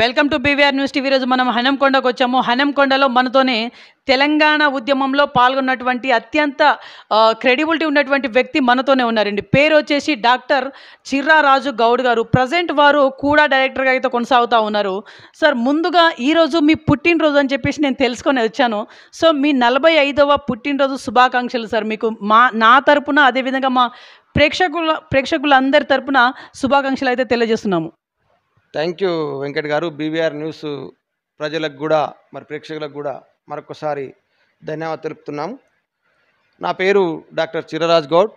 welcome to BVR news TV రోజు మనం హనంకొండకు వచ్చాము హనంకొండలో మనతోనే తెలంగాణ ఉద్యమంలో పాల్గొన్నటువంటి అత్యంత క్రెడిబిలిటీ ఉన్నటువంటి వ్యక్తి మనతోనే ఉన్నారండి పేరు వచ్చేసి డాక్టర్ చిర్రారాజు గౌడ్ గారు ప్రజెంట్ వారు కూడా డైరెక్టర్గా అయితే కొనసాగుతూ ఉన్నారు సార్ ముందుగా ఈరోజు మీ పుట్టినరోజు అని చెప్పేసి నేను తెలుసుకొని వచ్చాను సో మీ నలభై ఐదవ పుట్టినరోజు శుభాకాంక్షలు సార్ మీకు మా నా తరపున అదేవిధంగా మా ప్రేక్షకుల ప్రేక్షకులందరి తరపున శుభాకాంక్షలు అయితే తెలియజేస్తున్నాము థ్యాంక్ యూ వెంకట్ గారు బీవీఆర్ న్యూస్ ప్రజలకు కూడా మరి ప్రేక్షకులకు కూడా మరొకసారి ధన్యవాదాలు తెలుపుతున్నాం నా పేరు doctor Chiraraj Goud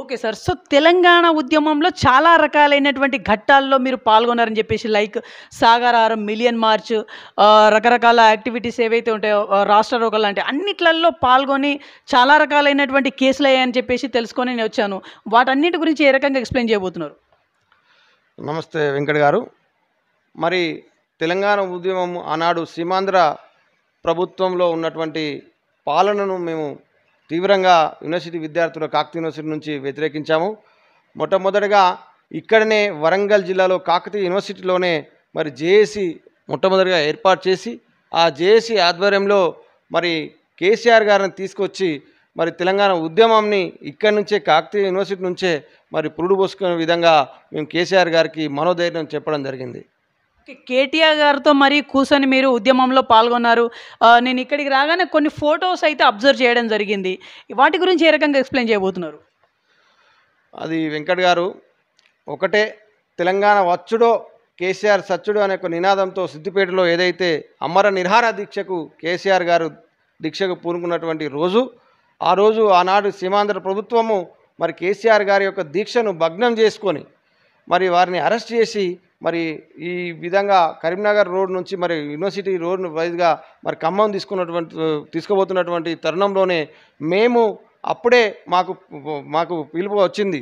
okay sir so Telangana ఉద్యమంలో చాలా రకాలైనటువంటి ఘట్టాల్లో మీరు పాల్గొన్నారని చెప్పేసి లైక్ సాగరారం మిలియన్ మార్చ్ రకరకాల యాక్టివిటీస్ ఏవైతే ఉంటాయో రాష్ట్ర రోగాలు లాంటి అన్నిట్లలో పాల్గొని చాలా రకాలైనటువంటి కేసులు అయ్యాయని చెప్పేసి తెలుసుకొని నేను వచ్చాను వాటన్నిటి గురించి ఏ రకంగా ఎక్స్ప్లెయిన్ చేయబోతున్నారు నమస్తే వెంకట్ గారు మరి తెలంగాణ ఉద్యమం ఆనాడు సీమాంధ్ర ప్రభుత్వంలో ఉన్నటువంటి పాలనను మేము తీవ్రంగా యూనివర్సిటీ విద్యార్థులు కాకతీయ యూనివర్సిటీ నుంచి వ్యతిరేకించాము మొట్టమొదటిగా ఇక్కడనే వరంగల్ జిల్లాలో కాకతీయ యూనివర్సిటీలోనే మరి జేఏసీ మొట్టమొదటిగా ఏర్పాటు చేసి ఆ జేఏసీ ఆధ్వర్యంలో మరి కేసీఆర్ గారిని తీసుకొచ్చి మరి తెలంగాణ ఉద్యమంని ఇక్కడి నుంచే కాకతీయ యూనివర్సిటీ నుంచే మరి పురుడు పోసుకునే విధంగా మేము కేసీఆర్ గారికి మనోధైర్యం చెప్పడం జరిగింది కేటీఆర్ గారితో మరి కూర్చొని మీరు ఉద్యమంలో పాల్గొన్నారు నేను ఇక్కడికి రాగానే కొన్ని ఫొటోస్ అయితే అబ్జర్వ్ చేయడం జరిగింది వాటి గురించి ఏ రకంగా ఎక్స్ప్లెయిన్ చేయబోతున్నారు అది వెంకట్ గారు ఒకటే తెలంగాణ వచ్చుడో కేసీఆర్ సచ్చుడు అనే ఒక నినాదంతో సిద్దిపేటలో ఏదైతే అమర నిరహార దీక్షకు కేసీఆర్ గారు దీక్షకు పూనుకున్నటువంటి రోజు ఆ రోజు ఆనాడు సీమాంధ్ర ప్రభుత్వము మరి కేసీఆర్ గారి యొక్క దీక్షను భగ్నం చేసుకొని మరి వారిని అరెస్ట్ చేసి మరి ఈ విధంగా కరీంనగర్ రోడ్ నుంచి మరి యూనివర్సిటీ రోడ్ వైజ్గా మరి ఖమ్మం తీసుకున్నటువంటి తీసుకోబోతున్నటువంటి తరుణంలోనే మేము అప్పుడే మాకు మాకు పిలుపు వచ్చింది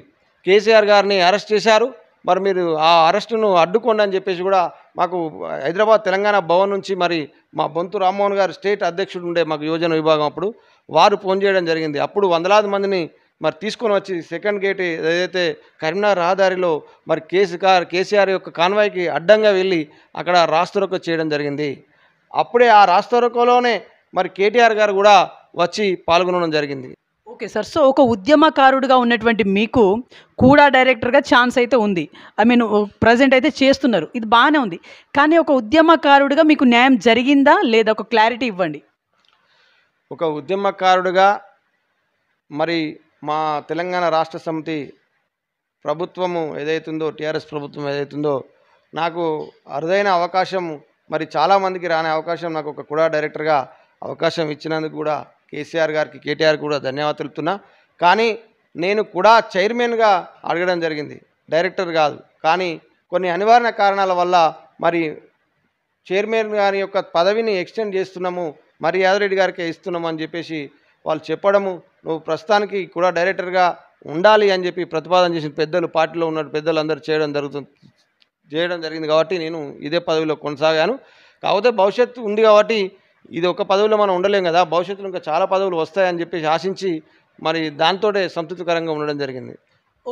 కేసీఆర్ గారిని అరెస్ట్ చేశారు మరి మీరు ఆ అరెస్టును అడ్డుకోండి అని చెప్పేసి కూడా మాకు హైదరాబాద్ తెలంగాణ భవన్ నుంచి మరి మా బొంతు రామ్మోహన్ గారు స్టేట్ అధ్యక్షుడు ఉండే మాకు యోజన విభాగం అప్పుడు వారు ఫోన్ చేయడం జరిగింది అప్పుడు వందలాది మందిని మరి తీసుకొని వచ్చి సెకండ్ గేట్ ఏదైతే కరీంనగర్ రహదారిలో మరి కార్ కేసీఆర్ యొక్క కాన్వాయ్కి అడ్డంగా వెళ్ళి అక్కడ రాస్తరొక్క చేయడం జరిగింది అప్పుడే ఆ రాస్తరొక్కలోనే మరి కేటీఆర్ గారు కూడా వచ్చి పాల్గొనడం జరిగింది ఓకే సార్ సో ఒక ఉద్యమకారుడిగా ఉన్నటువంటి మీకు కూడా డైరెక్టర్గా ఛాన్స్ అయితే ఉంది ఐ మీన్ ప్రజెంట్ అయితే చేస్తున్నారు ఇది బాగానే ఉంది కానీ ఒక ఉద్యమకారుడిగా మీకు న్యాయం జరిగిందా లేదా ఒక క్లారిటీ ఇవ్వండి ఒక ఉద్యమకారుడిగా మరి మా తెలంగాణ రాష్ట్ర సమితి ప్రభుత్వము ఏదైతుందో టీఆర్ఎస్ ప్రభుత్వం ఏదైతుందో నాకు అరుదైన అవకాశం మరి చాలామందికి రాని అవకాశం నాకు ఒక కుడా డైరెక్టర్గా అవకాశం ఇచ్చినందుకు కూడా కేసీఆర్ గారికి కేటీఆర్ కూడా ధన్యవాదాలు తెలుపుతున్నా కానీ నేను కూడా చైర్మన్గా అడగడం జరిగింది డైరెక్టర్ కాదు కానీ కొన్ని అనివార్య కారణాల వల్ల మరి చైర్మన్ గారి యొక్క పదవిని ఎక్స్టెండ్ చేస్తున్నాము మరి యాదరెడ్డి గారికే ఇస్తున్నాము అని చెప్పేసి వాళ్ళు చెప్పడము నువ్వు ప్రస్తుతానికి కూడా డైరెక్టర్గా ఉండాలి అని చెప్పి ప్రతిపాదన చేసిన పెద్దలు పార్టీలో ఉన్న పెద్దలు అందరూ చేయడం జరుగుతుంది చేయడం జరిగింది కాబట్టి నేను ఇదే పదవిలో కొనసాగాను కాకపోతే భవిష్యత్తు ఉంది కాబట్టి ఇది ఒక పదవిలో మనం ఉండలేం కదా భవిష్యత్తులో ఇంకా చాలా పదవులు వస్తాయని చెప్పేసి ఆశించి మరి దాంతో సంతృప్తికరంగా ఉండడం జరిగింది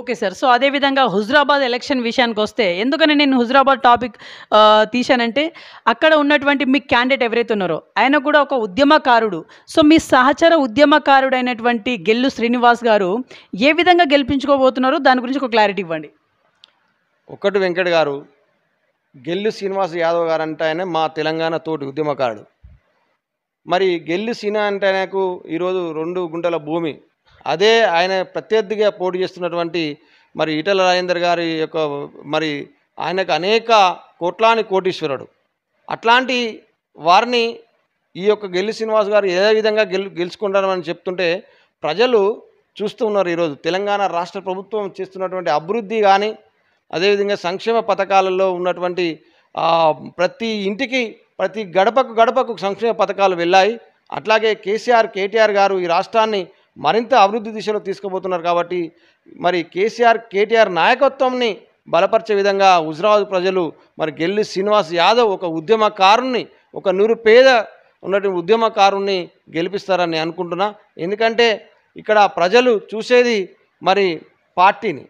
ఓకే సార్ సో అదేవిధంగా హుజరాబాద్ ఎలక్షన్ విషయానికి వస్తే ఎందుకని నేను హుజరాబాద్ టాపిక్ తీశానంటే అక్కడ ఉన్నటువంటి మీ క్యాండిడేట్ ఎవరైతే ఉన్నారో ఆయన కూడా ఒక ఉద్యమకారుడు సో మీ సహచర ఉద్యమకారుడు గెల్లు శ్రీనివాస్ గారు ఏ విధంగా గెలిపించుకోబోతున్నారో దాని గురించి ఒక క్లారిటీ ఇవ్వండి ఒకటి వెంకట్ గారు గెల్లు శ్రీనివాస్ యాదవ్ గారు అంటే ఆయన మా తెలంగాణ తోటి ఉద్యమకారుడు మరి గెల్లు సీనా అంటే ఆయనకు ఈరోజు రెండు గుంటల భూమి అదే ఆయన ప్రత్యర్థిగా పోటీ చేస్తున్నటువంటి మరి ఈటల రాజేందర్ గారి యొక్క మరి ఆయనకు అనేక కోట్లాని కోటీశ్వరుడు అట్లాంటి వారిని ఈ యొక్క గెల్లి శ్రీనివాస్ గారు ఏ విధంగా గెలు గెలుచుకుంటారని చెప్తుంటే ప్రజలు చూస్తూ ఉన్నారు ఈరోజు తెలంగాణ రాష్ట్ర ప్రభుత్వం చేస్తున్నటువంటి అభివృద్ధి కానీ అదేవిధంగా సంక్షేమ పథకాలలో ఉన్నటువంటి ప్రతి ఇంటికి ప్రతి గడపకు గడపకు సంక్షేమ పథకాలు వెళ్ళాయి అట్లాగే కేసీఆర్ కేటీఆర్ గారు ఈ రాష్ట్రాన్ని మరింత అభివృద్ధి దిశలో తీసుకుపోతున్నారు కాబట్టి మరి కేసీఆర్ కేటీఆర్ నాయకత్వంని బలపరిచే విధంగా హుజరాబాద్ ప్రజలు మరి గెల్లి శ్రీనివాస్ యాదవ్ ఒక ఉద్యమకారుణ్ణి ఒక పేద ఉన్నటువంటి ఉద్యమకారుణ్ణి గెలిపిస్తారని అనుకుంటున్నా ఎందుకంటే ఇక్కడ ప్రజలు చూసేది మరి పార్టీని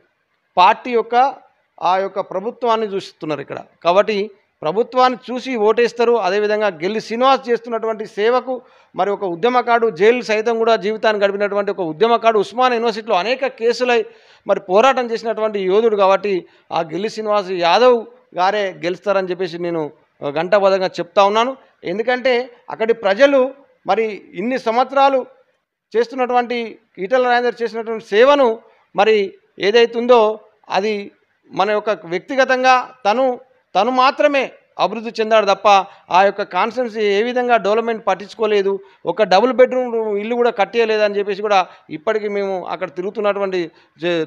పార్టీ యొక్క ఆ యొక్క ప్రభుత్వాన్ని చూస్తున్నారు ఇక్కడ కాబట్టి ప్రభుత్వాన్ని చూసి ఓటేస్తారు అదేవిధంగా గెల్లి శ్రీనివాస్ చేస్తున్నటువంటి సేవకు మరి ఒక ఉద్యమకాడు జైలు సైతం కూడా జీవితాన్ని గడిపినటువంటి ఒక ఉద్యమకాడు ఉస్మాన్ యూనివర్సిటీలో అనేక కేసులై మరి పోరాటం చేసినటువంటి యోధుడు కాబట్టి ఆ గెల్లి శ్రీనివాస్ యాదవ్ గారే గెలుస్తారని చెప్పేసి నేను గంట పదంగా చెప్తా ఉన్నాను ఎందుకంటే అక్కడి ప్రజలు మరి ఇన్ని సంవత్సరాలు చేస్తున్నటువంటి ఈటల రాజేందర్ చేసినటువంటి సేవను మరి ఏదైతుందో అది మన యొక్క వ్యక్తిగతంగా తను తను మాత్రమే అభివృద్ధి చెందాడు తప్ప ఆ యొక్క కాన్సెన్స్ ఏ విధంగా డెవలప్మెంట్ పట్టించుకోలేదు ఒక డబుల్ బెడ్రూమ్ ఇల్లు కూడా అని చెప్పేసి కూడా ఇప్పటికీ మేము అక్కడ తిరుగుతున్నటువంటి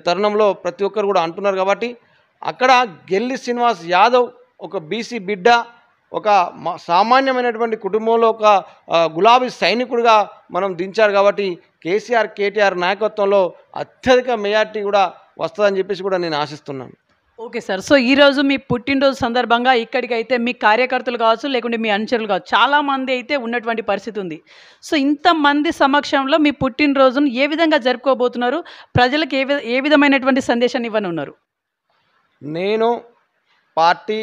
తరుణంలో ప్రతి ఒక్కరు కూడా అంటున్నారు కాబట్టి అక్కడ గెల్లి శ్రీనివాస్ యాదవ్ ఒక బీసీ బిడ్డ ఒక సామాన్యమైనటువంటి కుటుంబంలో ఒక గులాబీ సైనికుడిగా మనం దించారు కాబట్టి కేసీఆర్ కేటీఆర్ నాయకత్వంలో అత్యధిక మెజార్టీ కూడా వస్తుందని చెప్పేసి కూడా నేను ఆశిస్తున్నాను ఓకే సార్ సో ఈరోజు మీ పుట్టినరోజు సందర్భంగా ఇక్కడికైతే మీ కార్యకర్తలు కావచ్చు లేకుంటే మీ అనుచరులు కావచ్చు చాలామంది అయితే ఉన్నటువంటి పరిస్థితి ఉంది సో ఇంతమంది సమక్షంలో మీ పుట్టినరోజును ఏ విధంగా జరుపుకోబోతున్నారు ప్రజలకు ఏ ఏ విధమైనటువంటి సందేశాన్ని ఇవ్వనున్నారు నేను పార్టీ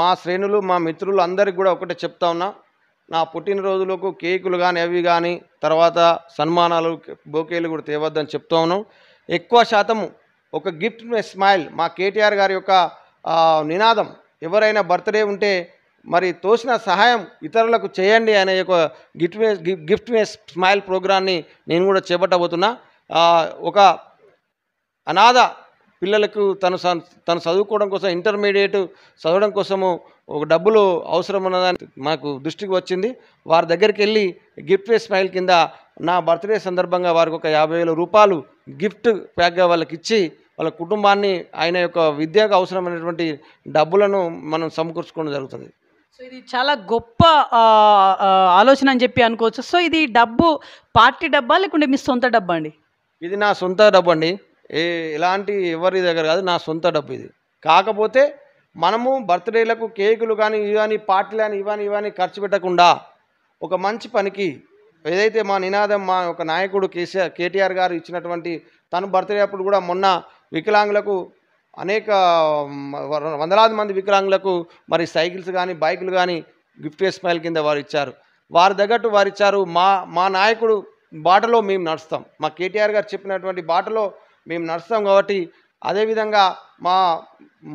మా శ్రేణులు మా మిత్రులు అందరికి కూడా ఒకటే చెప్తా ఉన్నా నా పుట్టినరోజులకు కేకులు కానీ అవి కానీ తర్వాత సన్మానాలు బోకేలు కూడా తేవద్దని చెప్తా ఉన్నాం ఎక్కువ శాతము ఒక గిఫ్ట్ స్మైల్ మా కేటీఆర్ గారి యొక్క నినాదం ఎవరైనా బర్త్డే ఉంటే మరి తోసిన సహాయం ఇతరులకు చేయండి అనే ఒక గిఫ్ట్ గిఫ్ట్ స్మైల్ ప్రోగ్రాన్ని నేను కూడా చేపట్టబోతున్నా ఒక అనాథ పిల్లలకు తను తను చదువుకోవడం కోసం ఇంటర్మీడియట్ చదవడం కోసము ఒక డబ్బులు అవసరం ఉన్నదని మాకు దృష్టికి వచ్చింది వారి దగ్గరికి వెళ్ళి గిఫ్ట్ వే స్మైల్ కింద నా బర్త్డే సందర్భంగా వారికి ఒక యాభై వేల రూపాయలు గిఫ్ట్ ప్యాక్గా వాళ్ళకి ఇచ్చి వాళ్ళ కుటుంబాన్ని ఆయన యొక్క విద్యకు అవసరమైనటువంటి డబ్బులను మనం సమకూర్చుకోవడం జరుగుతుంది సో ఇది చాలా గొప్ప ఆలోచన అని చెప్పి అనుకోవచ్చు సో ఇది డబ్బు పార్టీ డబ్బా లేకుంటే మీ సొంత డబ్బా అండి ఇది నా సొంత డబ్బు అండి ఏ ఎలాంటి ఎవరి దగ్గర కాదు నా సొంత డబ్బు ఇది కాకపోతే మనము బర్త్డేలకు కేకులు కానీ ఇవని పార్టీలు కానీ ఇవని ఇవని ఖర్చు పెట్టకుండా ఒక మంచి పనికి ఏదైతే మా నినాదం మా ఒక నాయకుడు కేసీఆర్ కేటీఆర్ గారు ఇచ్చినటువంటి తను బర్త్డే అప్పుడు కూడా మొన్న వికలాంగులకు అనేక వందలాది మంది వికలాంగులకు మరి సైకిల్స్ కానీ బైకులు కానీ గిఫ్ట్ స్మైల్ కింద వారు ఇచ్చారు వారి తగ్గట్టు వారు ఇచ్చారు మా మా నాయకుడు బాటలో మేము నడుస్తాం మా కేటీఆర్ గారు చెప్పినటువంటి బాటలో మేము నడుస్తాం కాబట్టి అదేవిధంగా మా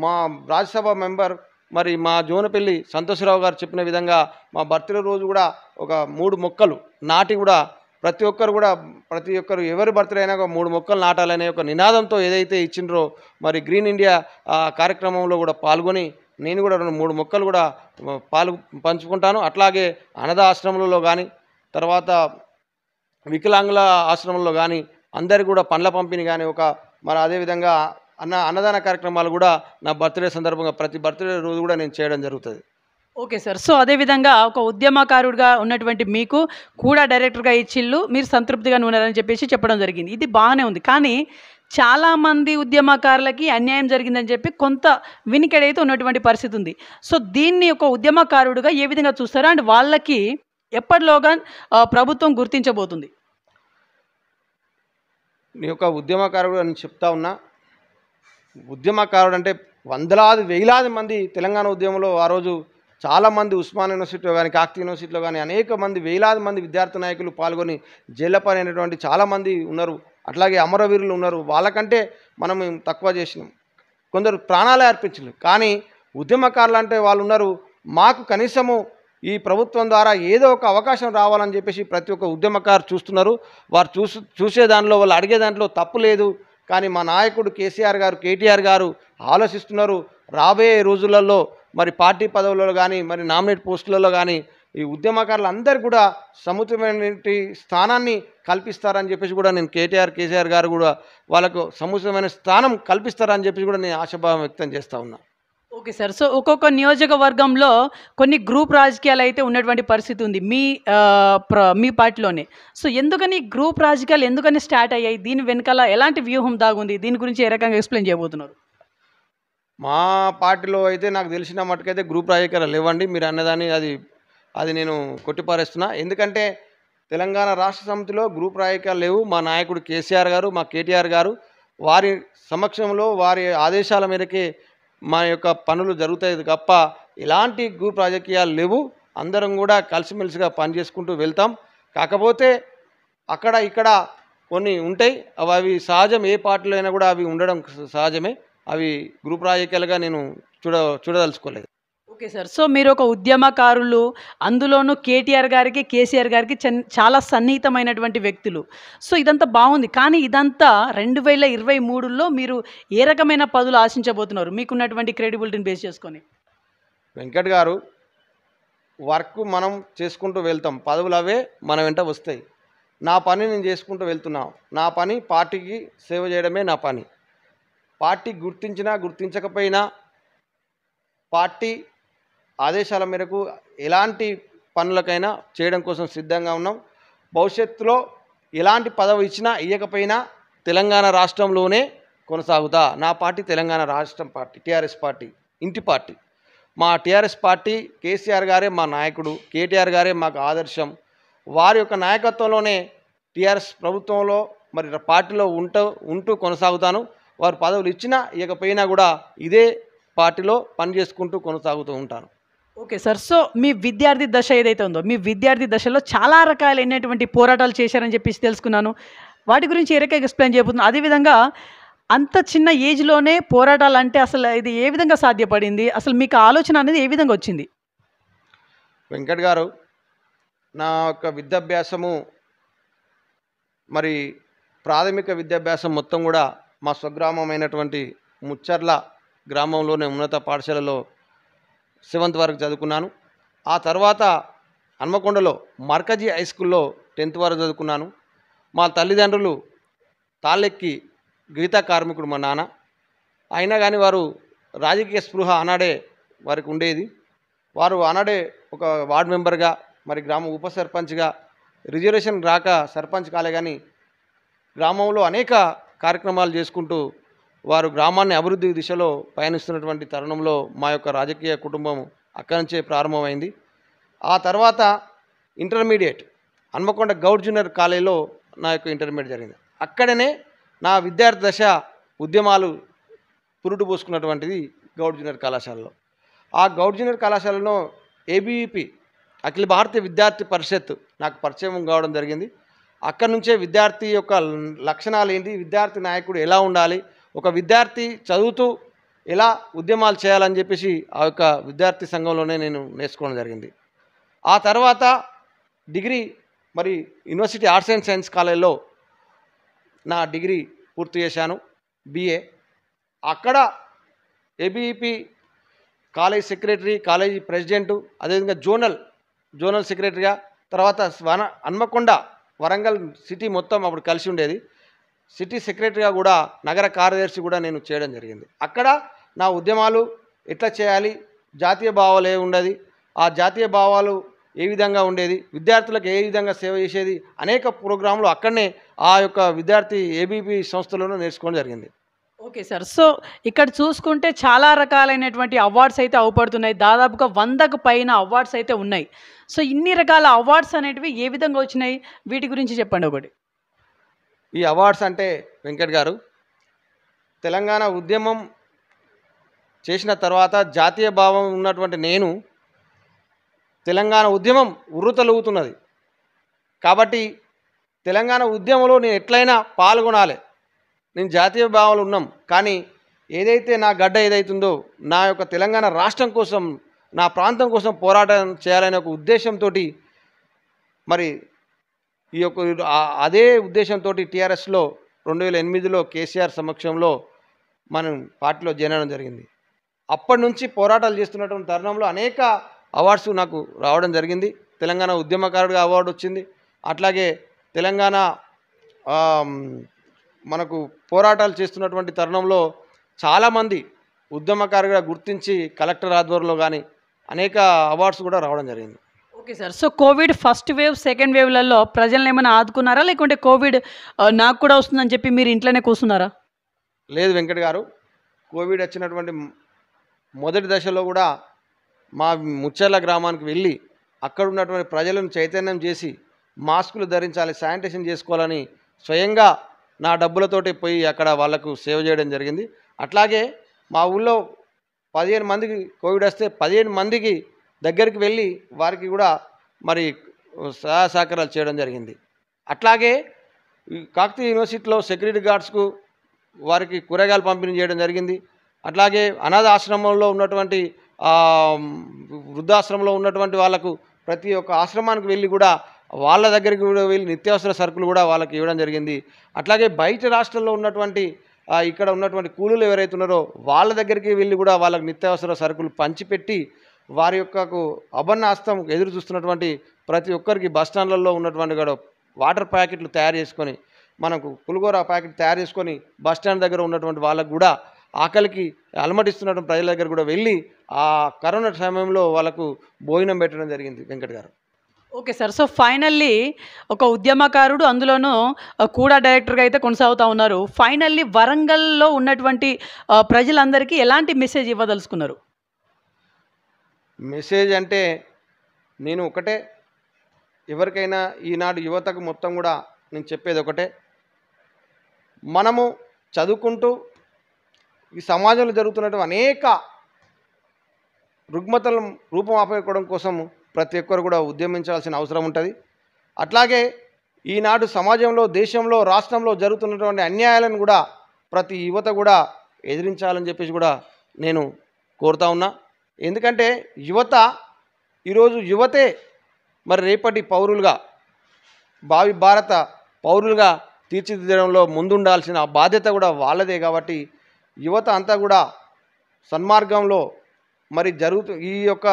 మా రాజ్యసభ మెంబర్ మరి మా జోనపల్లి సంతోషరావు గారు చెప్పిన విధంగా మా బర్త్డే రోజు కూడా ఒక మూడు మొక్కలు నాటి కూడా ప్రతి ఒక్కరు కూడా ప్రతి ఒక్కరు ఎవరి బర్త్డే అయినా మూడు మొక్కలు నాటాలనే ఒక నినాదంతో ఏదైతే ఇచ్చిండ్రో మరి గ్రీన్ ఇండియా కార్యక్రమంలో కూడా పాల్గొని నేను కూడా రెండు మూడు మొక్కలు కూడా పాలు పంచుకుంటాను అట్లాగే అనాథ ఆశ్రమంలో కానీ తర్వాత వికలాంగుల ఆశ్రమంలో కానీ అందరికీ కూడా పండ్ల పంపిణీ కానీ ఒక మరి అదేవిధంగా అన్న అన్నదాన కార్యక్రమాలు కూడా నా బర్త్డే సందర్భంగా ప్రతి బర్త్డే రోజు కూడా నేను చేయడం జరుగుతుంది ఓకే సార్ సో అదేవిధంగా ఒక ఉద్యమకారుడిగా ఉన్నటువంటి మీకు కూడా డైరెక్టర్గా ఇచ్చిళ్ళు మీరు సంతృప్తిగా ఉన్నారని చెప్పేసి చెప్పడం జరిగింది ఇది బాగానే ఉంది కానీ చాలామంది ఉద్యమకారులకి అన్యాయం జరిగిందని చెప్పి కొంత వినికిడైతే ఉన్నటువంటి పరిస్థితి ఉంది సో దీన్ని ఒక ఉద్యమకారుడుగా ఏ విధంగా చూస్తారు అండ్ వాళ్ళకి ఎప్పటిలోగా ప్రభుత్వం గుర్తించబోతుంది నీ యొక్క ఉద్యమకారుడు అని చెప్తా ఉన్నా ఉద్యమకారుడు అంటే వందలాది వేలాది మంది తెలంగాణ ఉద్యమంలో ఆ రోజు చాలామంది ఉస్మాన్ యూనివర్సిటీలో కానీ కాక్తి యూనివర్సిటీలో కానీ అనేక మంది వేలాది మంది విద్యార్థి నాయకులు పాల్గొని జైలపని అనేటువంటి చాలామంది ఉన్నారు అట్లాగే అమరవీరులు ఉన్నారు వాళ్ళకంటే మనం తక్కువ చేసినాం కొందరు ప్రాణాలే అర్పించలేదు కానీ ఉద్యమకారులు అంటే వాళ్ళు ఉన్నారు మాకు కనీసము ఈ ప్రభుత్వం ద్వారా ఏదో ఒక అవకాశం రావాలని చెప్పేసి ప్రతి ఒక్క ఉద్యమకారు చూస్తున్నారు వారు చూసు చూసే దానిలో వాళ్ళు అడిగే దాంట్లో తప్పు లేదు కానీ మా నాయకుడు కేసీఆర్ గారు కేటీఆర్ గారు ఆలోచిస్తున్నారు రాబోయే రోజులలో మరి పార్టీ పదవులలో కానీ మరి నామినేట్ పోస్టులలో కానీ ఈ ఉద్యమకారులందరూ కూడా సముచితమైనటువంటి స్థానాన్ని కల్పిస్తారని చెప్పేసి కూడా నేను కేటీఆర్ కేసీఆర్ గారు కూడా వాళ్ళకు సముచితమైన స్థానం కల్పిస్తారని చెప్పేసి కూడా నేను ఆశాభావం వ్యక్తం చేస్తూ ఉన్నా ఓకే సార్ సో ఒక్కొక్క నియోజకవర్గంలో కొన్ని గ్రూప్ రాజకీయాలు అయితే ఉన్నటువంటి పరిస్థితి ఉంది మీ మీ పార్టీలోనే సో ఎందుకని గ్రూప్ రాజకీయాలు ఎందుకని స్టార్ట్ అయ్యాయి దీని వెనకాల ఎలాంటి వ్యూహం దాగుంది దీని గురించి ఏ రకంగా ఎక్స్ప్లెయిన్ చేయబోతున్నారు మా పార్టీలో అయితే నాకు తెలిసిన మటుకైతే గ్రూప్ రాజకీయాలు లేవండి మీరు అన్నదాన్ని అది అది నేను కొట్టిపారేస్తున్నా ఎందుకంటే తెలంగాణ రాష్ట్ర సమితిలో గ్రూప్ రాజకీయాలు లేవు మా నాయకుడు కేసీఆర్ గారు మా కేటీఆర్ గారు వారి సమక్షంలో వారి ఆదేశాల మేరకే మా యొక్క పనులు జరుగుతాయి తప్ప ఎలాంటి గ్రూప్ రాజకీయాలు లేవు అందరం కూడా కలిసిమెలిసిగా పనిచేసుకుంటూ వెళ్తాం కాకపోతే అక్కడ ఇక్కడ కొన్ని ఉంటాయి అవి సహజం ఏ పార్టీలో అయినా కూడా అవి ఉండడం సహజమే అవి గ్రూప్ రాజకీయాలుగా నేను చూడ చూడదలుచుకోలేదు ఓకే సార్ సో మీరు ఒక ఉద్యమకారులు అందులోనూ కేటీఆర్ గారికి కేసీఆర్ గారికి చాలా సన్నిహితమైనటువంటి వ్యక్తులు సో ఇదంతా బాగుంది కానీ ఇదంతా రెండు వేల ఇరవై మూడులో మీరు ఏ రకమైన పదులు ఆశించబోతున్నారు మీకున్నటువంటి క్రెడిబిలిటీని బేస్ చేసుకొని వెంకట్ గారు వర్క్ మనం చేసుకుంటూ వెళ్తాం పదవులు అవే మన వెంట వస్తాయి నా పని నేను చేసుకుంటూ వెళ్తున్నాను నా పని పార్టీకి సేవ చేయడమే నా పని పార్టీ గుర్తించినా గుర్తించకపోయినా పార్టీ ఆదేశాల మేరకు ఎలాంటి పనులకైనా చేయడం కోసం సిద్ధంగా ఉన్నాం భవిష్యత్తులో ఎలాంటి పదవి ఇచ్చినా ఇవ్వకపోయినా తెలంగాణ రాష్ట్రంలోనే కొనసాగుతా నా పార్టీ తెలంగాణ రాష్ట్రం పార్టీ టీఆర్ఎస్ పార్టీ ఇంటి పార్టీ మా టీఆర్ఎస్ పార్టీ కేసీఆర్ గారే మా నాయకుడు కేటీఆర్ గారే మాకు ఆదర్శం వారి యొక్క నాయకత్వంలోనే టీఆర్ఎస్ ప్రభుత్వంలో మరి పార్టీలో ఉంటూ ఉంటూ కొనసాగుతాను వారు పదవులు ఇచ్చినా ఇకపోయినా కూడా ఇదే పార్టీలో పనిచేసుకుంటూ కొనసాగుతూ ఉంటాను ఓకే సార్ సో మీ విద్యార్థి దశ ఏదైతే ఉందో మీ విద్యార్థి దశలో చాలా రకాలైనటువంటి పోరాటాలు చేశారని చెప్పేసి తెలుసుకున్నాను వాటి గురించి ఏ ఎక్స్ప్లెయిన్ చేయబోతున్నా అదేవిధంగా అంత చిన్న ఏజ్లోనే పోరాటాలు అంటే అసలు ఇది ఏ విధంగా సాధ్యపడింది అసలు మీకు ఆలోచన అనేది ఏ విధంగా వచ్చింది వెంకట్ గారు నా యొక్క విద్యాభ్యాసము మరి ప్రాథమిక విద్యాభ్యాసం మొత్తం కూడా మా స్వగ్రామమైనటువంటి ముచ్చర్ల గ్రామంలోనే ఉన్నత పాఠశాలలో సెవెంత్ వరకు చదువుకున్నాను ఆ తర్వాత హన్మకొండలో మర్కజీ హై స్కూల్లో టెన్త్ వరకు చదువుకున్నాను మా తల్లిదండ్రులు తాళెక్కి గీతా కార్మికుడు మా నాన్న అయినా కానీ వారు రాజకీయ స్పృహ ఆనాడే వారికి ఉండేది వారు ఆనాడే ఒక వార్డు మెంబర్గా మరి గ్రామ ఉప సర్పంచ్గా రిజర్వేషన్ రాక సర్పంచ్ కాలే కానీ గ్రామంలో అనేక కార్యక్రమాలు చేసుకుంటూ వారు గ్రామాన్ని అభివృద్ధి దిశలో పయనిస్తున్నటువంటి తరుణంలో మా యొక్క రాజకీయ కుటుంబం అక్కడి నుంచే ప్రారంభమైంది ఆ తర్వాత ఇంటర్మీడియట్ హన్మకొండ గౌడ్ జూనియర్ కాలేజీలో నా యొక్క ఇంటర్మీడియట్ జరిగింది అక్కడనే నా విద్యార్థి దశ ఉద్యమాలు పురుటు పోసుకున్నటువంటిది గౌడ్ జూనియర్ కళాశాలలో ఆ గౌడ్ జూనియర్ కళాశాలలో ఏబీఈపీ అఖిల భారతీయ విద్యార్థి పరిషత్ నాకు పరిచయం కావడం జరిగింది అక్కడి నుంచే విద్యార్థి యొక్క లక్షణాలు ఏంటి విద్యార్థి నాయకుడు ఎలా ఉండాలి ఒక విద్యార్థి చదువుతూ ఎలా ఉద్యమాలు చేయాలని చెప్పేసి ఆ యొక్క విద్యార్థి సంఘంలోనే నేను నేర్చుకోవడం జరిగింది ఆ తర్వాత డిగ్రీ మరి యూనివర్సిటీ ఆర్ట్స్ అండ్ సైన్స్ కాలేజ్లో నా డిగ్రీ పూర్తి చేశాను బిఏ అక్కడ ఏబీఈపీ e college secretary college president అదేవిధంగా జోనల్ జోనల్ సెక్రటరీగా తర్వాత వన హన్మకొండ వరంగల్ సిటీ మొత్తం అప్పుడు కలిసి ఉండేది సిటీ సెక్రటరీగా కూడా నగర కార్యదర్శి కూడా నేను చేయడం జరిగింది అక్కడ నా ఉద్యమాలు ఎట్లా చేయాలి జాతీయ భావాలు ఏ ఉండేది ఆ జాతీయ భావాలు ఏ విధంగా ఉండేది విద్యార్థులకు ఏ విధంగా సేవ చేసేది అనేక ప్రోగ్రాంలు అక్కడనే ఆ యొక్క విద్యార్థి ఏబీపీ సంస్థలను నేర్చుకోవడం జరిగింది ఓకే సార్ సో ఇక్కడ చూసుకుంటే చాలా రకాలైనటువంటి అవార్డ్స్ అయితే అవుపడుతున్నాయి దాదాపుగా వందకు పైన అవార్డ్స్ అయితే ఉన్నాయి సో ఇన్ని రకాల అవార్డ్స్ అనేటివి ఏ విధంగా వచ్చినాయి వీటి గురించి చెప్పండి ఒకటి ఈ అవార్డ్స్ అంటే వెంకట్ గారు తెలంగాణ ఉద్యమం చేసిన తర్వాత జాతీయ భావం ఉన్నటువంటి నేను తెలంగాణ ఉద్యమం ఉర్రుతలుగుతున్నది కాబట్టి తెలంగాణ ఉద్యమంలో నేను ఎట్లయినా పాల్గొనాలి నేను జాతీయ భావాలు ఉన్నాం కానీ ఏదైతే నా గడ్డ ఏదైతుందో నా యొక్క తెలంగాణ రాష్ట్రం కోసం నా ప్రాంతం కోసం పోరాటం చేయాలనే ఒక ఉద్దేశంతో మరి ఈ యొక్క అదే ఉద్దేశంతో టీఆర్ఎస్లో రెండు వేల ఎనిమిదిలో కేసీఆర్ సమక్షంలో మనం పార్టీలో చేరడం జరిగింది అప్పటి నుంచి పోరాటాలు చేస్తున్నటువంటి తరుణంలో అనేక అవార్డ్స్ నాకు రావడం జరిగింది తెలంగాణ ఉద్యమకారుడిగా అవార్డు వచ్చింది అట్లాగే తెలంగాణ మనకు పోరాటాలు చేస్తున్నటువంటి తరుణంలో చాలామంది ఉద్యమకారుగా గుర్తించి కలెక్టర్ ఆధ్వర్యంలో కానీ అనేక అవార్డ్స్ కూడా రావడం జరిగింది okay sir so COVID first wave second వేవ్లలో ప్రజలను ఏమైనా ఆదుకున్నారా లేకుంటే కోవిడ్ నాకు కూడా వస్తుందని చెప్పి మీరు ఇంట్లోనే కూర్చున్నారా లేదు వెంకట్ గారు కోవిడ్ వచ్చినటువంటి మొదటి దశలో కూడా మా ముచ్చర్ల గ్రామానికి వెళ్ళి అక్కడ ఉన్నటువంటి ప్రజలను చైతన్యం చేసి మాస్కులు ధరించాలి శానిటేషన్ చేసుకోవాలని స్వయంగా నా డబ్బులతోటి పోయి అక్కడ వాళ్ళకు సేవ చేయడం జరిగింది అట్లాగే మా ఊళ్ళో పదిహేను మందికి కోవిడ్ వస్తే పదిహేను మందికి దగ్గరికి వెళ్ళి వారికి కూడా మరి సహాయ సహకారాలు చేయడం జరిగింది అట్లాగే కాకతీయ యూనివర్సిటీలో సెక్యూరిటీ గార్డ్స్కు వారికి కూరగాయలు పంపిణీ చేయడం జరిగింది అట్లాగే అనాథ ఆశ్రమంలో ఉన్నటువంటి వృద్ధాశ్రమంలో ఉన్నటువంటి వాళ్ళకు ప్రతి ఒక్క ఆశ్రమానికి వెళ్ళి కూడా వాళ్ళ దగ్గరికి కూడా వీళ్ళు నిత్యావసర సరుకులు కూడా వాళ్ళకి ఇవ్వడం జరిగింది అట్లాగే బయట రాష్ట్రంలో ఉన్నటువంటి ఇక్కడ ఉన్నటువంటి కూలీలు ఎవరైతే ఉన్నారో వాళ్ళ దగ్గరికి వెళ్ళి కూడా వాళ్ళకి నిత్యావసర సరుకులు పంచిపెట్టి వారి యొక్కకు అభన్నాస్తం ఎదురు చూస్తున్నటువంటి ప్రతి ఒక్కరికి బస్టాండ్లలో ఉన్నటువంటి కూడా వాటర్ ప్యాకెట్లు తయారు చేసుకొని మనకు పులిగోర ప్యాకెట్ తయారు చేసుకొని బస్టాండ్ దగ్గర ఉన్నటువంటి వాళ్ళకు కూడా ఆకలికి అలమటిస్తున్నటువంటి ప్రజల దగ్గర కూడా వెళ్ళి ఆ కరోనా సమయంలో వాళ్ళకు భోజనం పెట్టడం జరిగింది వెంకట్ గారు ఓకే సార్ సో ఫైనల్లీ ఒక ఉద్యమకారుడు అందులోనూ కూడా డైరెక్టర్గా అయితే కొనసాగుతూ ఉన్నారు ఫైనల్లీ వరంగల్లో ఉన్నటువంటి ప్రజలందరికీ ఎలాంటి మెసేజ్ ఇవ్వదలుచుకున్నారు మెసేజ్ అంటే నేను ఒకటే ఎవరికైనా ఈనాడు యువతకు మొత్తం కూడా నేను చెప్పేది ఒకటే మనము చదువుకుంటూ ఈ సమాజంలో జరుగుతున్నటువంటి అనేక రుగ్మతలను ఆపేయకోవడం కోసము ప్రతి ఒక్కరు కూడా ఉద్యమించాల్సిన అవసరం ఉంటుంది అట్లాగే ఈనాడు సమాజంలో దేశంలో రాష్ట్రంలో జరుగుతున్నటువంటి అన్యాయాలను కూడా ప్రతి యువత కూడా ఎదిరించాలని చెప్పేసి కూడా నేను కోరుతా ఉన్నా ఎందుకంటే యువత ఈరోజు యువతే మరి రేపటి పౌరులుగా భావి భారత పౌరులుగా తీర్చిదిద్దడంలో ముందుండాల్సిన బాధ్యత కూడా వాళ్ళదే కాబట్టి యువత అంతా కూడా సన్మార్గంలో మరి జరుగుతు ఈ యొక్క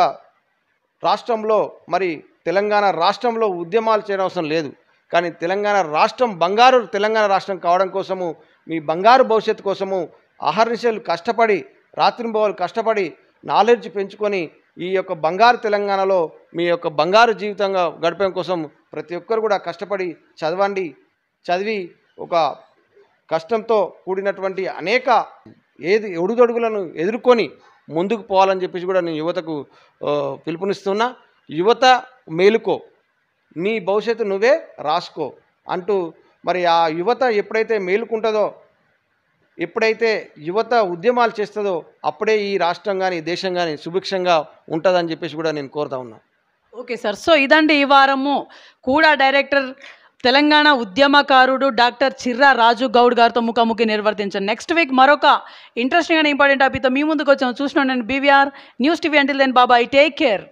రాష్ట్రంలో మరి తెలంగాణ రాష్ట్రంలో ఉద్యమాలు చేయడం అవసరం లేదు కానీ తెలంగాణ రాష్ట్రం బంగారు తెలంగాణ రాష్ట్రం కావడం కోసము మీ బంగారు భవిష్యత్తు కోసము అహర్నిశలు కష్టపడి రాత్రింబవలు కష్టపడి నాలెడ్జ్ పెంచుకొని ఈ యొక్క బంగారు తెలంగాణలో మీ యొక్క బంగారు జీవితంగా గడపడం కోసం ప్రతి ఒక్కరు కూడా కష్టపడి చదవండి చదివి ఒక కష్టంతో కూడినటువంటి అనేక ఏది ఒడుదొడుగులను ఎదుర్కొని ముందుకు పోవాలని చెప్పేసి కూడా నేను యువతకు పిలుపునిస్తున్నా యువత మేలుకో నీ భవిష్యత్తు నువ్వే రాసుకో అంటూ మరి ఆ యువత ఎప్పుడైతే మేలుకుంటుందో ఎప్పుడైతే యువత ఉద్యమాలు చేస్తుందో అప్పుడే ఈ రాష్ట్రం కానీ దేశం కానీ సుభిక్షంగా ఉంటుందని చెప్పేసి కూడా నేను కోరుతా ఉన్నా ఓకే సార్ సో ఇదండి ఈ వారము కూడా డైరెక్టర్ తెలంగాణ ఉద్యమకారుడు డాక్టర్ చిర్రా రాజు గౌడ్ గారితో ముఖాముఖి నిర్వర్తించారు నెక్స్ట్ వీక్ మరొక ఇంట్రెస్టింగ్ అండ్ ఇంపార్టెంట్ టాపిక్తో మీ ముందుకు వచ్చాము చూసిన నేను బీవీఆర్ న్యూస్ టీవీ అంటే దెన్ బాబాయ్ టేక్ కేర్